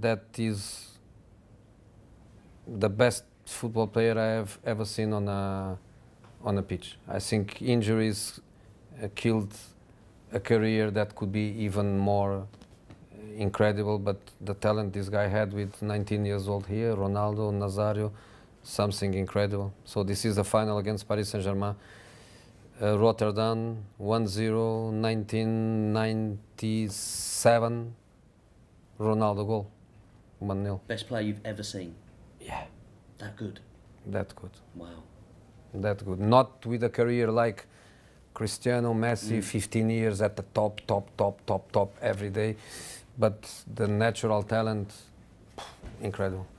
that is the best football player I have ever seen on a on a pitch. I think injuries uh, killed a career that could be even more uh, incredible. But the talent this guy had with 19 years old here, Ronaldo, Nazario, something incredible. So this is the final against Paris Saint-Germain. Uh, Rotterdam 1-0 1997 Ronaldo goal. 1 0. Best player you've ever seen? Yeah. That good? That good. Wow. That good. Not with a career like Cristiano Messi, mm. 15 years at the top, top, top, top, top every day, but the natural talent, incredible.